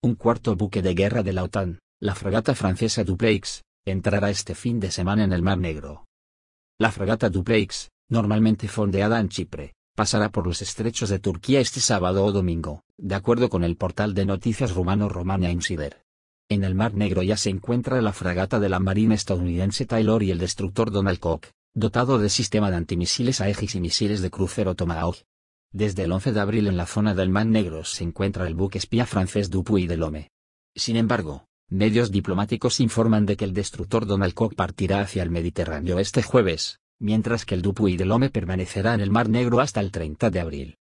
Un cuarto buque de guerra de la OTAN, la fragata francesa Duplex, entrará este fin de semana en el Mar Negro. La fragata Duplex, normalmente fondeada en Chipre, pasará por los estrechos de Turquía este sábado o domingo, de acuerdo con el portal de noticias rumano Romania Insider. En el Mar Negro ya se encuentra la fragata de la Marina estadounidense Taylor y el destructor Donald Cook, dotado de sistema de antimisiles Aegis y misiles de crucero Tomahawk, desde el 11 de abril en la zona del Mar Negro se encuentra el buque espía francés Dupuy de Lome. Sin embargo, medios diplomáticos informan de que el destructor Donald Cook partirá hacia el Mediterráneo este jueves, mientras que el Dupuy de Lome permanecerá en el Mar Negro hasta el 30 de abril.